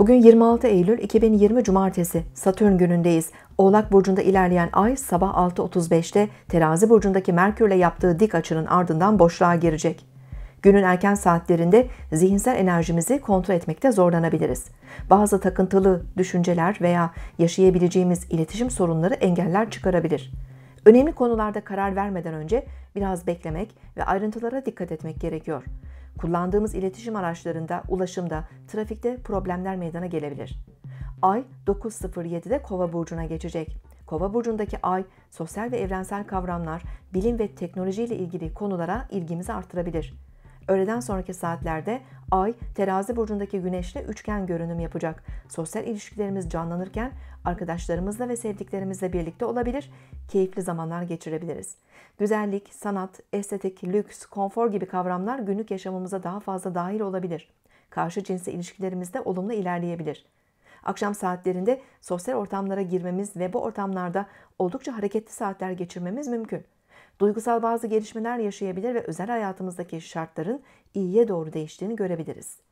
Bugün 26 Eylül 2020 Cumartesi Satürn günündeyiz. Oğlak burcunda ilerleyen ay sabah 6.35'te Terazi burcundaki Merkürle yaptığı dik açının ardından boşluğa girecek. Günün erken saatlerinde zihinsel enerjimizi kontrol etmekte zorlanabiliriz. Bazı takıntılı düşünceler veya yaşayabileceğimiz iletişim sorunları engeller çıkarabilir. Önemli konularda karar vermeden önce biraz beklemek ve ayrıntılara dikkat etmek gerekiyor. Kullandığımız iletişim araçlarında, ulaşımda, trafikte problemler meydana gelebilir. Ay 9.07'de Kova burcuna geçecek. Kova burcundaki ay sosyal ve evrensel kavramlar, bilim ve teknolojiyle ilgili konulara ilgimizi artırabilir. Öğleden sonraki saatlerde Ay, terazi burcundaki güneşle üçgen görünüm yapacak. Sosyal ilişkilerimiz canlanırken arkadaşlarımızla ve sevdiklerimizle birlikte olabilir, keyifli zamanlar geçirebiliriz. Güzellik, sanat, estetik, lüks, konfor gibi kavramlar günlük yaşamımıza daha fazla dahil olabilir. Karşı cinsi ilişkilerimizde olumlu ilerleyebilir. Akşam saatlerinde sosyal ortamlara girmemiz ve bu ortamlarda oldukça hareketli saatler geçirmemiz mümkün duygusal bazı gelişmeler yaşayabilir ve özel hayatımızdaki şartların iyiye doğru değiştiğini görebiliriz.